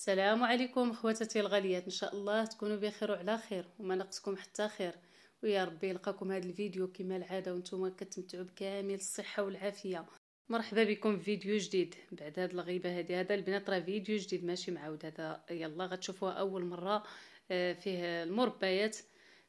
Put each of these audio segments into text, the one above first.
السلام عليكم خواتاتي الغاليات ان شاء الله تكونوا بخير وعلى خير وما نقصكم حتى خير ويا ربي يلقاكم هذا الفيديو كما العاده وانتم كتمتعوا بكامل الصحه والعافيه مرحبا بكم في فيديو جديد بعد هاد الغيبه هادي هذا البنات راه فيديو جديد ماشي معاود هذا يلا غتشوفوها اول مره آه، فيه المربيات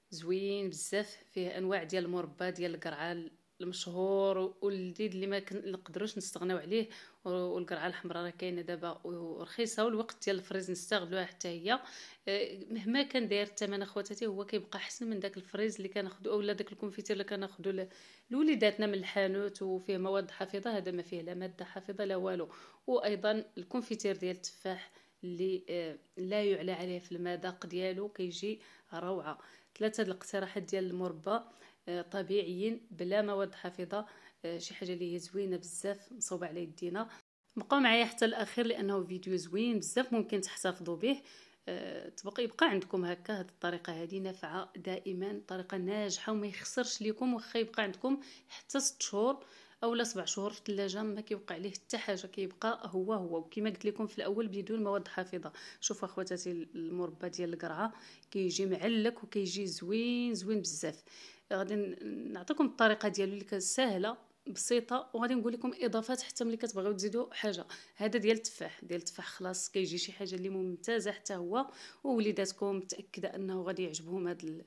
زوين بزاف فيه انواع ديال المربى ديال القرعه المشهور والجديد اللي ما نقدروش نستغناو عليه والقرعه الحمراء راه كاينه دابا ورخيصه والوقت ديال الفريز نستغلوها حتى هي آه، مهما كان داير الثمن اخواتاتي هو كيبقى احسن من داك الفريز اللي كناخذو اولا داك الكونفيتير اللي كناخذو لوليداتنا من الحانوت وفيه مواد حافظه هذا ما فيه لا ماده حافظه لا والو وايضا الكونفيتير ديال التفاح اللي آه، لا يعلى عليه في المذاق ديالو كيجي روعه ثلاثه الاقتراحات ديال المربى طبيعيين بلا مواد حافظه آه، شي حاجه اللي هي زوينه بزاف مصوبه على يدينا بقاو معايا حتى الاخير لانه فيديو زوين بزاف ممكن تحتفظوا به آه، تبقى يبقى عندكم هكا هاد الطريقه هذه نافعه دائما طريقه ناجحه وما يخسرش ليكم واخا يبقى عندكم حتى 6 شهور اولا 7 شهور في الثلاجه ما كيوقع عليه حتى حاجه كيبقى هو هو وكما قلت لكم في الاول بدون مواد حافظه شوفوا اخواتاتي المربى ديال القرعه كيجي معلك وكيجي زوين زوين بزاف غادي نعطيكم الطريقه ديالو اللي سهله بسيطه وغادي نقول لكم اضافات حتى ملي كتبغيو تزيدوا حاجه هذا ديال التفاح ديال التفاح خلاص كيجي شي حاجه اللي ممتازه حتى هو ووليداتكم متاكده انه غادي يعجبهم هاد ال...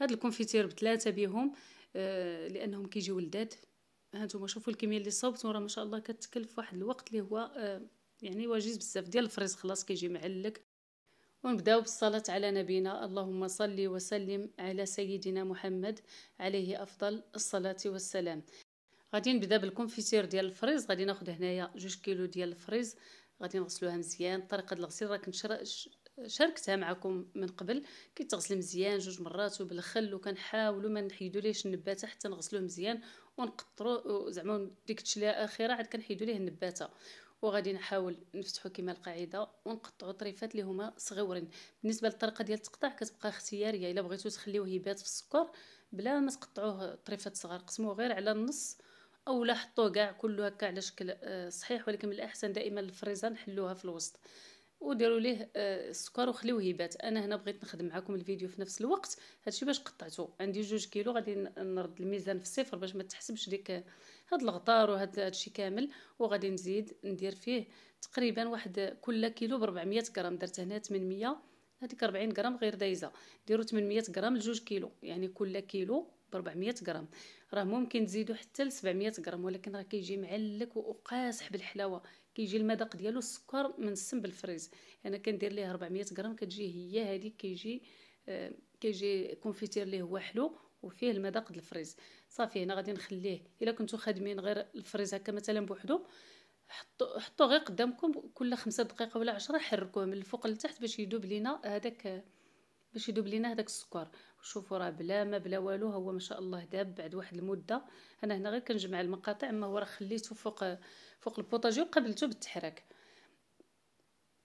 هاد الكونفيتير بثلاثه بهم آه لانهم كيجيو ولداد هانتوما شوفوا الكميه اللي صوبتو راه ما شاء الله كتكلف واحد الوقت اللي هو آه يعني وجيز بزاف ديال الفريز خلاص كيجي معلك ونبداو بالصلاة على نبينا اللهم صل وسلم على سيدنا محمد عليه أفضل الصلاة والسلام غادي نبدا بالكونفيتير ديال الفريز غادي ناخد هنايا جوج كيلو ديال الفريز غادي نغسلوها مزيان طريقة الغسيل راه كنت شاركتها معكم من قبل كيتغسل مزيان جوج مرات وبالخل وكنحاولوا ما نحيدو ليهش النباته حتى نغسلوه مزيان ونقطرو زعما ديك التشليعه الاخيره عاد كنحيدو ليه النباته وغادي نحاول نفتحو كيما القاعده ونقطعو طريفات اللي هما صغيورين بالنسبه للطريقه ديال التقطاع كتبقى اختياريه الا بغيتو تخليوه يبات في السكر بلا ما تقطعوه طريفات صغار قسموه غير على النص او لا حطوه كاع كله هكا على شكل آه، صحيح ولكن من الاحسن دائما الفريزه نحلوها في الوسط وديروا ليه آه، السكر وخليوه يبات انا هنا بغيت نخدم معكم الفيديو في نفس الوقت هادشي باش قطعته عندي جوج كيلو غادي نرد الميزان في الصفر باش ما تحسبش ديك هاد الغطار وهاد هادشي كامل وغادي نزيد ندير فيه تقريبا واحد كل كيلو ب 400 غرام درت هنا 800 هذيك 40 غرام غير دايزه ديروا 800 غرام لجوج كيلو يعني كل كيلو ب 400 غرام راه ممكن تزيدوا حتى ل 700 غرام ولكن راه كيجي معلك وقاسح بالحلاوه كيجي المذاق ديالو السكر من السم بالفريز انا كندير ليه 400 غرام كتجي هي هذه كيجي آه، كيجي كونفيتير ليه هو حلو وفيه المذاق ديال الفريز صافي هنا غادي نخليه الا كنتو خادمين غير الفريز هكا مثلا بوحدو حطو حطو غير قدامكم كل خمسة دقائق ولا عشرة حركوه من الفوق لتحت باش يدوب لينا هذاك باش يدوب لينا هذاك السكر شوفوا راه بلا ما بلا والو هو ما شاء الله داب بعد واحد المده انا هنا غير كنجمع المقاطع اما هو راه خليته فوق فوق البوطاجي وقبلته بالتحرك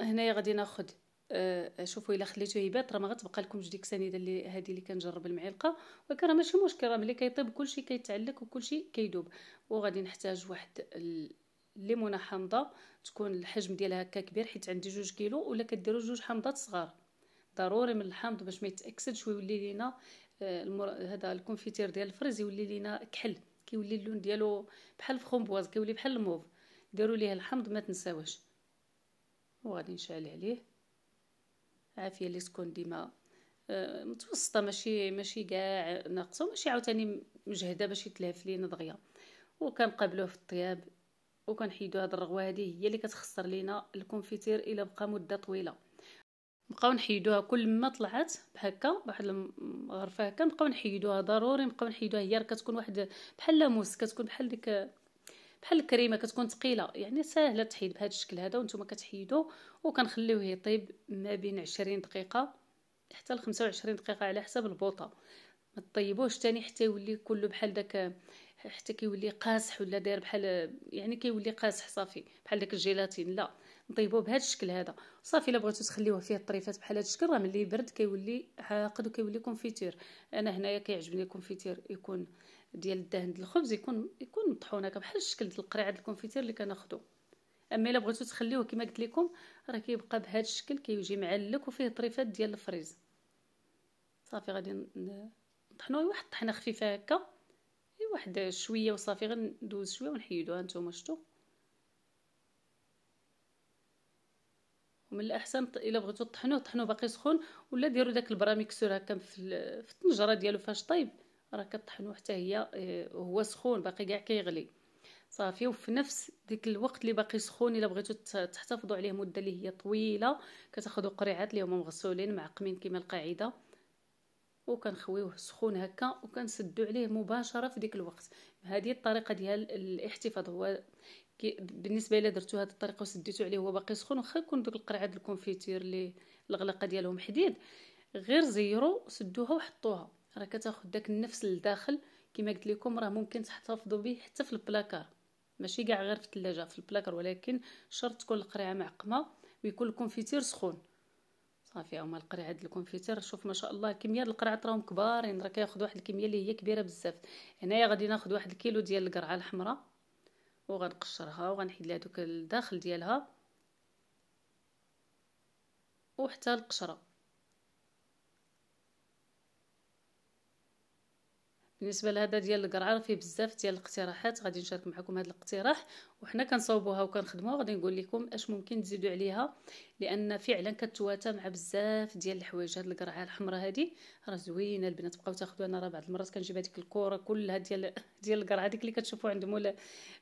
هنايا غادي ناخذ آه شوفوا الا خليته يبات راه ما غتبقى لكمش ديك السنيده اللي هذه اللي كنجرب المعلقه ولكن راه ماشي مشكل راه ملي كيطيب كلشي كيتعلق وكلشي كيدوب وغادي نحتاج واحد الليمونه حامضه تكون الحجم ديالها هكا كبير حيت عندي جوج كيلو ولا كديروا جوج حامضات صغار ضروري من الحامض باش ما يتاكسدش ويولي لينا آه، المر... هذا الكونفيتير ديال الفرز يولي لينا كحل كيولي اللون ديالو بحال الفخومبواز كيولي بحال الموف ديروا ليه الحامض ما تنساوش وغادي نشعل عليه عافيه اللي تكون ديما آه، متوسطه ماشي ماشي كاع ناقصه وماشي عاوتاني مجهده باش يتلهف لينا دغيا وكنقابلوه في الطياب وكنحيدو هاد الرغوه هذه هي اللي كتخسر لينا الكونفيتير الا بقى مده طويله بقاو نحيدوها كل ما طلعت بهكا واحد الغرفه هكا نبقاو نحيدوها ضروري نبقاو نحيدوها هي كتكون واحد بحال لاموس كتكون بحال ديك بحال الكريمه كتكون ثقيله يعني ساهله تحيد بهذا الشكل هذا وانتم كتحيدوا وكنخليوه يطيب ما بين 20 دقيقه حتى ل 25 دقيقه على حسب البوطه ما تطيبوهش تاني حتى يولي كله بحال داك حتى كيولي قاسح ولا داير بحال يعني كيولي قاسح صافي بحال داك الجيلاتين لا نطيبوه بهذا الشكل هذا صافي الا بغيتو تخليوه فيه الطريفات بحال هذا الشكل راه ملي يبرد كيولي عاقد وكيولي كونفيتير انا هنايا كيعجبني الكونفيتير يكون ديال الدهن ديال الخبز يكون يكون مطحون هكا بحال الشكل ديال القريعه ديال الكونفيتير اللي كناخذو اما الا بغيتو تخليوه كما قلت لكم راه كيبقى بهذا الشكل كيجي معلك وفيه طريفات ديال الفريز صافي غادي نطحنوه واحد الطحنه خفيفه هكا واحد شويه وصافي غندوز شويه ونحيدوها نتوما شفتوا ومن الاحسن الا بغيتو طحنوه طحنوه باقي سخون ولا ديروا داك البراميكسور هكا في الطنجره ديالو فاش طيب راه كطحنوه حتى هي آه، هو سخون باقي كاع كيغلي صافي وفي نفس ديك الوقت اللي باقي سخون الا بغيتو تحتفظوا عليه مده اللي هي طويله كتاخذوا قريعات اللي هما مغسولين معقمين كما القاعده وكنخويوه سخون هكا وكنسدو عليه مباشره في ديك الوقت هذه الطريقه ديال الاحتفاظ هو كي بالنسبه الا درتو هذه الطريقه وسديتو عليه هو باقي سخون واخا يكون دوك القرعه ديال الكونفيتير اللي الغلاقه ديالهم حديد غير زيرو سدوها وحطوها راه كتاخد داك النفس لداخل كما قلت لكم راه ممكن تحتفظوا به حتى في البلاكار ماشي كاع غير في الثلاجه في البلاكار ولكن شرط تكون القرعه معقمه ويكون الكونفيتير سخون صافي هما القرعه ديال الكونفيتير شوف ما شاء الله كميه ديال القرعات راهم كبارين راه كياخذ واحد الكميه اللي هي كبيره بزاف هنايا غادي ناخذ واحد الكيلو ديال القرعه الحمراء وغنقشرها وغنحيد لها دوك الداخل ديالها وحتى القشره بالنسبه لهذا ديال القرعه فيه بزاف ديال الاقتراحات غادي نشارك معكم هذا الاقتراح وحنا كنصاوبوها وكنخدموها غادي نقول لكم اش ممكن تزيدوا عليها لان فعلا كتواتى مع بزاف ديال الحوايج هاد القرعه الحمراء هادي راه زوينه البنات بقاو تاخذوا انا راه بعض المرات كنجيب هذيك الكره كلها ديال ديال القرعه هذيك اللي كتشوفوا عند مولا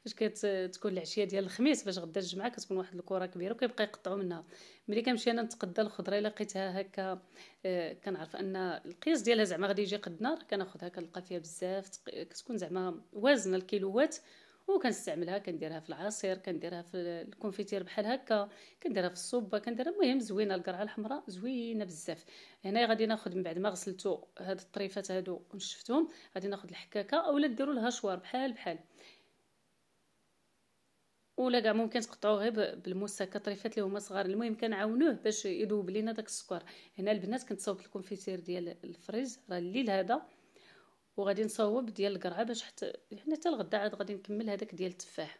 فاش كتكون العشيه ديال الخميس باش غدا الجمعه كتكون واحد الكره كبيره وكيبقى يقطعوا منها ملي كنمشي انا نتقدى الخضره الا لقيتها هكا آه، كنعرف ان القياس ديالها زعما غادي يجي قدنا كناخذها كنلقى فيها بزاف كتكون زعما وازنه الكيلوات وكنستعملها كنديرها في العصير كنديرها في الكونفيتير بحال هكا كنديرها في الصوبه كنديرها المهم زوينه القرعه الحمراء زوينه بزاف هنا غادي ناخذ من بعد ما غسلتو هاد الطريفات هادو ونشفتهم غادي ناخذ الحكاكه اولا ديروا شوار بحال بحال ولا كاع ممكن تقطعوه غير بالموسه طريفات اللي هما صغار المهم كنعاونوه باش يذوب لينا داك السكر هنا البنات كنتصاوب الكونفيتير ديال الفريز راه الليل هذا وغادي نصوب ديال القرعه باش حتى يعني حتى الغدا عاد غادي نكمل هذاك ديال التفاح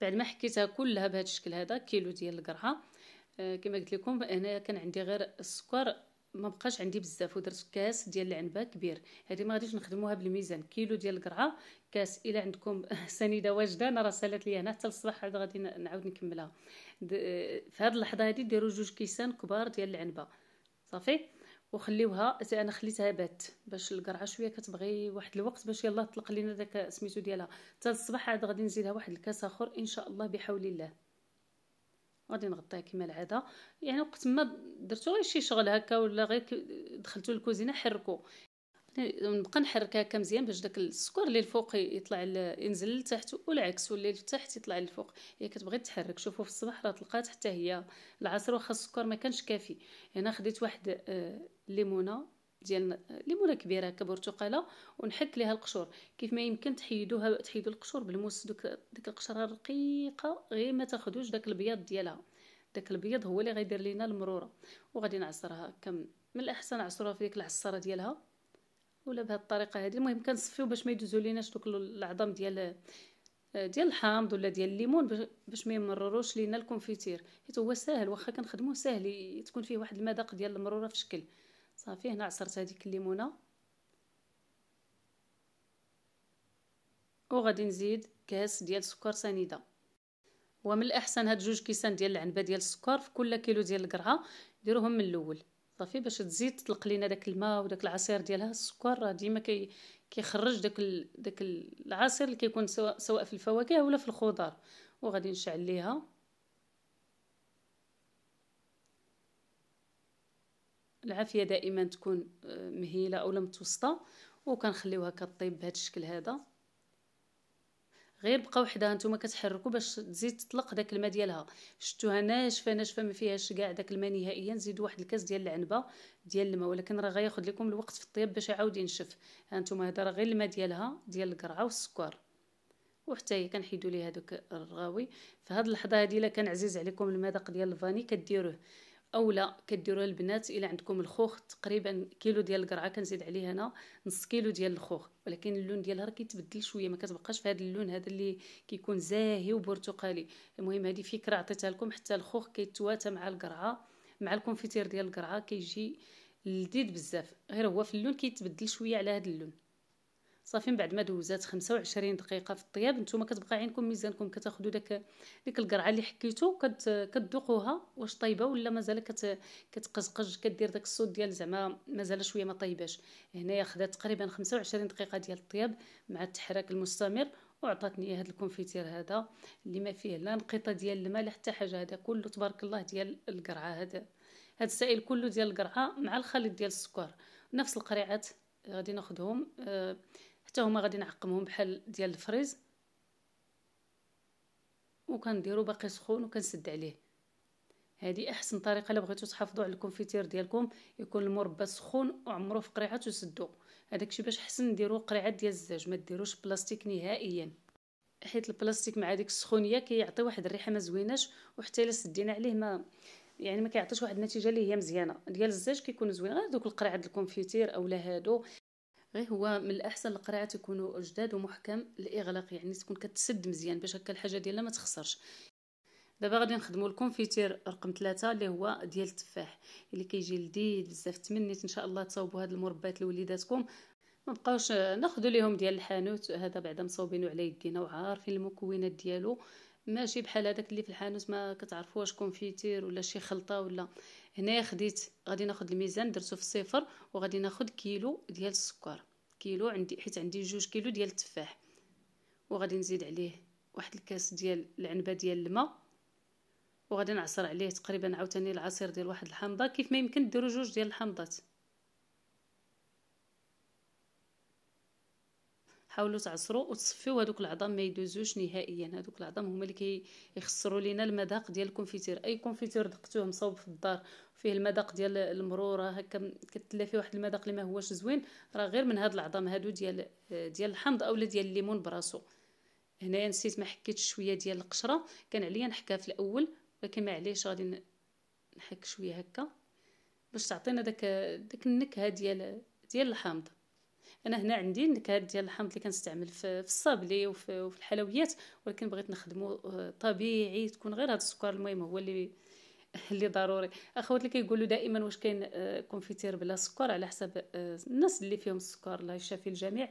بعد ما حكيتها كلها بهذا الشكل هذا كيلو ديال القرعه آه، كما قلت لكم انا كان عندي غير السكر ما بقاش عندي بزاف ودرت كاس ديال العنبه كبير هذه ما غاديش نخدموها بالميزان كيلو ديال القرعه كاس الا عندكم سنيده واجده انا راه سالات لي هنا حتى الصباح عاد غادي نعاود نكملها آه، في هذه اللحظه هذه ديروا جوج كيسان كبار ديال العنبه صافي وخليوها انا خليتها بات باش القرعه شويه كتبغي واحد الوقت باش يلا طلق لينا داك سميتو ديالها حتى الصباح عاد غادي نزيدها واحد الكاس اخر ان شاء الله بحول الله غادي نغطيها كما العاده يعني وقت ما درتو غير شي شغل هكا ولا غير دخلتو للكوزينه حركو نبقى نحرك هكا مزيان باش داك السكر اللي الفوق يطلع ينزل لتحت والعكس واللي لتحت يطلع للفوق هي كتبغي تحرك شوفوا في الصباح راه تلقات حتى هي العصر واخا السكر ما كانش كافي هنا خديت واحد آه، ليمونه ديال آه، ليمونه كبيره هكا برتقاله ونحك ليها القشور كيف ما يمكن تحيدوها تحيدوا القشور بالموس دوك ديك القشره الرقيقه غير ما تاخذوش داك البياض ديالها داك البيض هو اللي غيدير لينا المروره وغادي نعصرها كم من الاحسن عصروها في ديك العصاره ديالها ولا بهذه الطريقه هذه المهم كنصفيو باش ما يدوزو ليناش دوك العظم ديال ديال الحامض ولا ديال الليمون باش ما يمرروش لينا الكونفيتير حيت هو ساهل واخا كنخدموه ساهل تكون فيه واحد المذاق ديال المروره في شكل صافي هنا عصرت هذيك الليمونه وغادي نزيد كاس ديال سكر سنيده ومن الاحسن هاد جوج كيسان ديال العنبه ديال السكر في كل كيلو ديال القرعه ديروهم من الاول محتاطه باش تزيد تطلق لينا داك الماء وداك العصير ديالها السكر راه ديما كي كيخرج داك ال... داك العصير اللي كيكون سواء سواء في الفواكه ولا في الخضار وغادي نشعل ليها العافيه دائما تكون آه، مهيله اولا متوسطه وكنخليوها كطيب بهذا الشكل هذا غير بقاو حداها نتوما كتحركوا باش تزيد تطلق داك الماء ديالها شفتوها ناشفه ناشفه ما فيهاش كاع داك الماء نهائيا زيدوا واحد الكاس ديال العنبه ديال الماء ولكن راه غياخذ لكم الوقت في الطياب باش يعاود ينشف ها نتوما هذا راه غير الماء ديالها ديال القرعه والسكر وحتى هي كنحيدوا ليها دوك الرغاوي في اللحظه هذه الا كان عزيز عليكم المذاق ديال الفاني كديروه لا كديروا البنات الا عندكم الخوخ تقريبا كيلو ديال القرعه كنزيد عليه انا نص كيلو ديال الخوخ ولكن اللون ديالها راه كيتبدل شويه ما كتبقاش في هذا اللون هذا اللي كيكون زاهي وبرتقالي المهم هذه فكره عطيتها لكم حتى الخوخ كيتواتى مع القرعه مع الكونفيتير ديال القرعه كيجي لذيذ بزاف غير هو في اللون كيتبدل شويه على هذا اللون صافي من بعد ما دوزات 25 دقيقه في الطياب نتوما كتبقى عينكم ميزانكم كتاخذوا داك ديك القرعه اللي حكيتو كت كتذوقوها واش طايبه ولا مازال كت كتقزقج كدير داك الصوت ديال زعما مازال شويه ما طايباش هنايا خدات تقريبا 25 دقيقه ديال الطياب مع التحرك المستمر وعطاتني هذا الكونفيتير هذا اللي ما فيه لا نقيطه ديال الماء لا حتى حاجه هذا كله تبارك الله ديال القرعه هذا هذا السائل كله ديال القرعه مع الخليط ديال السكر نفس القريعات غادي ناخذهم آه حتى هما غادي نعقمهم بحال ديال الفريز وكنديرو باقي سخون وكنسد عليه هذه احسن طريقه الا بغيتو تحافظوا على الكونفيتير ديالكم يكون المربى سخون وعمروه في قريعات هذاك الشيء باش حسن نديرو قريعه ديال الزاج ما ديروش بلاستيك نهائيا حيت البلاستيك مع ديك السخونيه كيعطي واحد الريحه ما زويناش وحتى الا سدينا عليه ما يعني ما كيعطيش واحد النتيجه اللي هي مزيانه ديال الزاج كيكون زوين غير دوك القريعه ديال الكونفيتير اولا هادو غير هو من الاحسن القراعات تكونوا جداد ومحكم الاغلاق يعني تكون كتسد مزيان باش هكا الحاجه ديالها ما تخسرش دابا غادي نخدموا الكونفيتير رقم ثلاثة اللي هو ديال التفاح اللي كيجي لذيذ بزاف تمنيت ان شاء الله تصاوبوا هاد المربات لوليداتكم ما بقاوش ناخذوا ليهم ديال الحانوت هذا بعدا مصوبينو على يدينا وعارفين المكونات ديالو ماشي بحال هذاك اللي في الحانوت ما كتعرفوش كونفيتير ولا شي خلطه ولا هنايا خديت غادي ناخد الميزان درتو في الصفر وغادي ناخد كيلو ديال السكر كيلو عندي حيت عندي جوج كيلو ديال التفاح وغادي نزيد عليه واحد الكاس ديال العنبه ديال الماء وغادي نعصر عليه تقريبا عاوتاني العصير ديال واحد الحامضه كيف ما يمكن ديروا جوج ديال الحامضات حاولوا تعصروا وتصفيو هذوك العظام ما يدوزوش نهائيا هذوك العظام هما اللي كيخسروا لينا المذاق ديال الكونفيتير اي كونفيتير دقتوه مصاوب في الدار فيه المذاق ديال المروره هكا كتلا فيه واحد المذاق اللي ما هوش زوين راه غير من هاد العظام هادو ديال ديال الحمض اولا ديال الليمون براسو هنايا نسيت ما حكيتش شويه ديال القشره كان عليا نحكها في الاول ولكن ما عليش غادي نحك شويه هكا باش تعطينا داك داك النكهه ديال ديال الحامض انا هنا عندي النكهات ديال الحامض اللي كنستعمل في الصابلي وفي, الحلويات ولكن بغيت نخدمه آه، طبيعي تكون غير هذا السكر المهم هو اللي اللي ضروري اخوات اللي كيقولوا دائما واش كاين آه، كونفيتير بلا سكر على حسب آه، الناس اللي فيهم السكر الله يشافي الجميع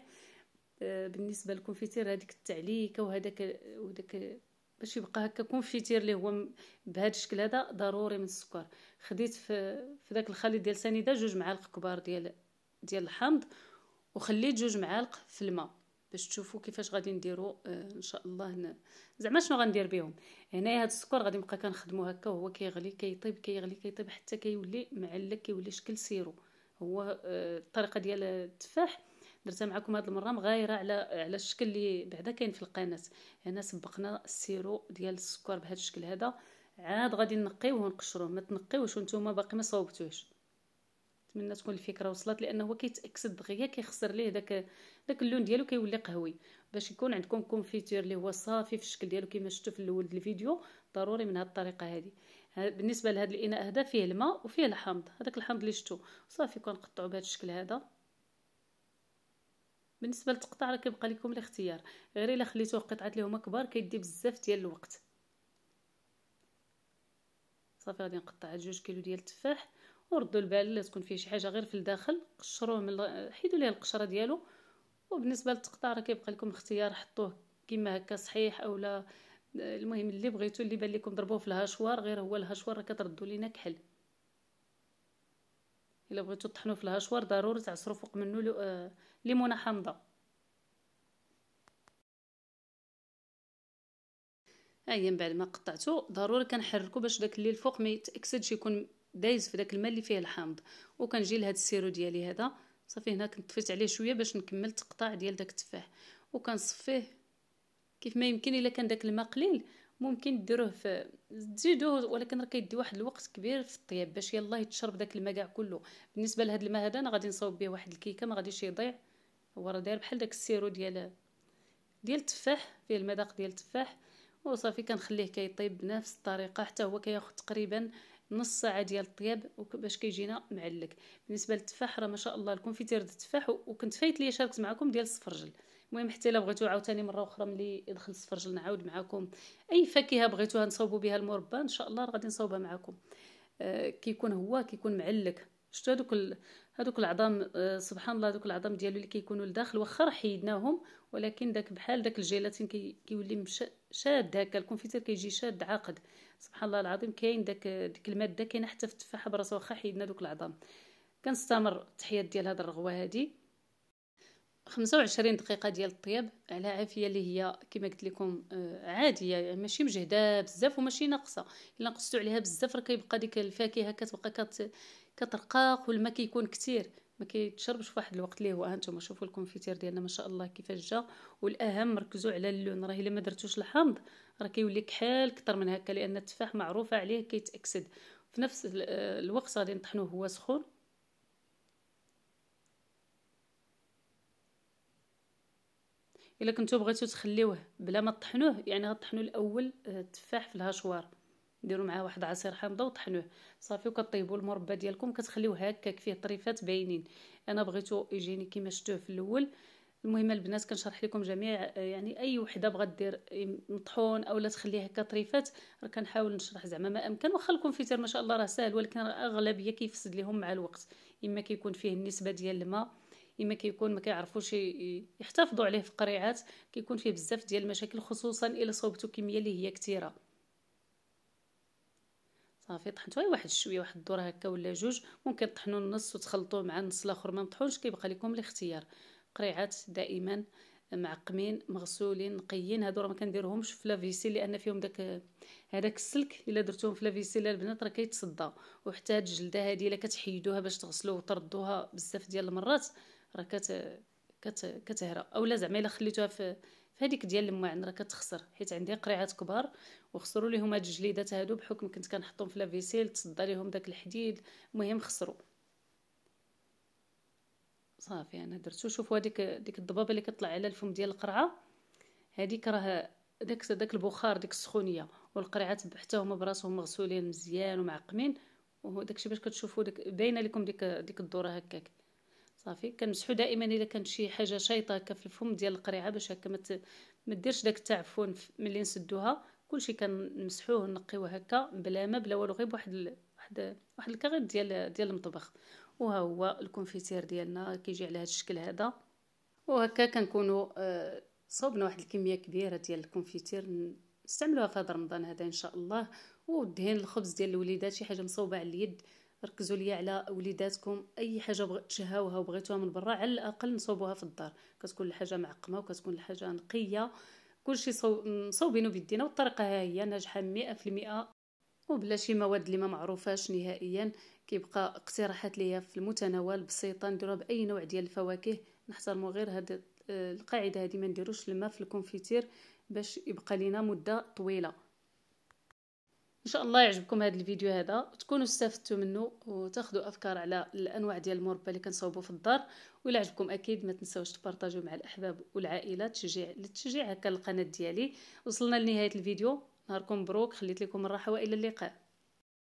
بالنسبه للكونفيتير هذيك التعليكه وهذاك وداك باش يبقى هكا كونفيتير اللي هو بهذا الشكل هذا ضروري من السكر خديت في في داك الخليط ديال سنيده جوج معالق كبار ديال ديال الحامض وخليت جوج معالق في الماء باش تشوفوا كيفاش غادي نديرو آه ان شاء الله ن... زعما شنو غندير بهم هنايا هاد السكر غادي نبقى كنخدمو هكا وهو كيغلي كيطيب كيغلي كيطيب حتى كيولي معلك كيولي شكل سيرو هو آه الطريقه ديال التفاح درتها معكم هاد المره مغايره على على الشكل اللي بعدا كاين في القناه هنا سبقنا السيرو ديال السكر بهذا الشكل هذا عاد غادي نقيوه ونقشروه ما تنقيوش وانتم باقي ما صوبتوش نتمنى تكون الفكره وصلت لانه هو كيتاكسد دغيا كيخسر ليه داك داك اللون ديالو كيولي قهوي باش يكون عندكم كونفيتير اللي هو صافي في الشكل ديالو كما شفتوا في الاول الفيديو ضروري من هذه الطريقه هذه بالنسبه لهذا الاناء هذا فيه الماء وفيه الحمض هذاك الحمض اللي شفتوا صافي كنقطعوا بهذا الشكل هذا بالنسبه للتقطع راه كيبقى لكم الاختيار غير الا خليتوه قطعات اللي هما كبار كيدي بزاف ديال الوقت صافي غادي نقطع جوج كيلو ديال التفاح وردوا البال الا تكون فيه شي حاجه غير في الداخل قشروه من حيدوا ليه القشره ديالو وبالنسبه للتقطيع راه كيبقى لكم اختيار حطوه كما هكا صحيح اولا المهم اللي بغيتو اللي بان لكم ضربوه في الهشوار غير هو الهشوار راه كتردوا لينا كحل الا بغيتو تطحنوه في الهشوار ضروري تعصروا فوق منه آه، ليمونه حامضه ها من بعد ما قطعته ضروري كنحركو باش داك اللي الفوق ما يتاكسدش يكون دايز في داك الماء اللي فيه الحامض وكنجي لهاد السيرو ديالي هذا صافي هنا كنطفيت عليه شويه باش نكمل التقطاع ديال داك التفاح وكنصفيه كيف ما يمكن الا كان داك الماء قليل ممكن ديروه في تزيدوه ولكن راه كيدي واحد الوقت كبير في الطياب باش يلاه يتشرب داك الماء كاع كله بالنسبه لهاد الماء هذا انا غادي نصاوب به واحد الكيكه ما غاديش يضيع هو راه داير بحال داك السيرو ديال ديال التفاح فيه المذاق ديال التفاح وصافي كنخليه كيطيب بنفس الطريقه حتى هو كياخذ تقريبا نص ساعه ديال الطياب باش كيجينا معلك بالنسبه راه ما شاء الله الكونفيتير ديال التفاح وكنت فايت ليا شاركت معكم ديال السفرجل المهم حتى الا بغيتو عاوتاني مره اخرى ملي يدخل السفرجل نعاود معكم اي فاكهه بغيتوها نصاوبوا بها المربى ان شاء الله غادي نصاوبها معكم آه كيكون هو كيكون معلك شفتوا هذوك ال... هذوك العظام آه، سبحان الله هذوك العظام ديالو اللي كيكونوا لداخل واخا حيدناهم ولكن داك بحال داك الجيلاتين كي كيولي مش... شاد هكا الكونفيتير كيجي شاد عاقد سبحان الله العظيم كاين داك ديك الماده كاينه حتى في التفاحه براسها واخا حيدنا دوك العظام كنستمر التحيات ديال هاد الرغوه هادي 25 دقيقه ديال الطياب على عافيه اللي هي كما قلت لكم آه، عاديه يعني ماشي مجهده بزاف وماشي ناقصه الا نقصتو عليها بزاف راه كيبقى ديك الفاكهه كتبقى كت كترقاق والما كيكون كثير ما كيتشربش في واحد الوقت ليه هو هانتوما شوفوا الكونفيتير ديالنا ما شاء الله كيفاش جا والاهم ركزوا على اللون راه الا ما درتوش الحامض راه كيولي كحال اكثر من هكا لان التفاح معروفه عليه كيتاكسد في نفس آه، الوقت غادي نطحنوه هو سخون الا كنتو بغيتو تخليوه بلا ما تطحنوه يعني غطحنوا الاول آه، التفاح في الهشوار ديروا معاه واحد عصير حامضه وطحنوه صافي وكطيبوا المربى ديالكم كتخليوه هكاك فيه طريفات باينين انا بغيتو يجيني كما شفتوه في الاول المهم البنات كنشرح لكم جميع يعني اي وحده بغات دير مطحون اولا تخليه هكا طريفات راه كنحاول نشرح زعما ما امكن واخا الكونفيتير ما شاء الله راه ساهل ولكن الاغلبيه كيفسد لهم مع الوقت اما كيكون فيه النسبه ديال الماء اما كيكون ما كيعرفوش يحتفظوا عليه في القريعات كيكون فيه بزاف ديال المشاكل خصوصا الا صوبتو كميه اللي هي كثيره صافي طحنتوه واحد شويه واحد الدور هكا ولا جوج ممكن تطحنوا النص وتخلطوه مع النص الاخر ما مطحونش كيبقى لكم الاختيار قريعات دائما معقمين مغسولين نقيين هادو راه ما كنديرهمش في لافيسي لان فيهم داك هذاك السلك الا درتوهم في لافيسيل البنات راه كيتصدى وحتى هاد الجلده هادي الا كتحيدوها باش تغسلوه وتردوها بزاف ديال المرات راه كت كت كتهرى اولا زعما الا خليتوها في هذيك ديال المواعن راه كتخسر حيت عندي قريعات كبار وخسروا ليهم هاد الجليدات هادو بحكم كنت كنحطهم في لافيسيل تصدى ليهم داك الحديد المهم خسروا صافي انا درتو شوفوا هذيك ديك الضبابه اللي كطلع على الفم ديال القرعه هذيك راه داك داك البخار ديك السخونيه والقريعات حتى هما براسهم مغسولين مزيان ومعقمين وداكشي باش كتشوفوا داك باينه لكم ديك ديك الدوره هكاك صافي كنمسحو دائما الا كانت شي حاجه شايطه هكا في الفم ديال القريعه باش هكا ما ديرش داك التعفن ملي نسدوها كلشي كنمسحوه ونقيوه هكا بلا ما بلا والو غير بواحد واحد واحد الكغيط ديال ديال المطبخ وها هو الكونفيتير ديالنا كيجي على هذا الشكل هذا وهكا كنكونوا آه، صوبنا واحد الكميه كبيره ديال الكونفيتير نستعملوها في هذا رمضان هذا ان شاء الله ودهن الخبز ديال الوليدات شي حاجه مصوبه على اليد ركزوا لي على وليداتكم اي حاجه بغ... تشهاوها وبغيتوها من برا على الاقل نصوبوها في الدار كتكون الحاجه معقمه وكتكون الحاجه نقيه كلشي صو... مصوبينو بيدينا والطريقه ها هي ناجحه مئة وبلا شي مواد اللي ما معروفاش نهائيا كيبقى اقتراحات ليا في المتناول بسيطه نديروها باي نوع ديال الفواكه نحترموا غير هاد القاعده هذه ما نديروش الماء في الكونفيتير باش يبقى لينا مده طويله ان شاء الله يعجبكم هذا الفيديو هذا تكونوا استفدتوا منه وتاخذوا افكار على الانواع ديال المربى اللي كنصاوبوا في الدار ولا عجبكم اكيد ما تنساوش تبارطاجوا مع الاحباب والعائله تشجيع للتشجيع هكا القناه ديالي وصلنا لنهايه الفيديو نهاركم مبروك خليت لكم الراحه والى اللقاء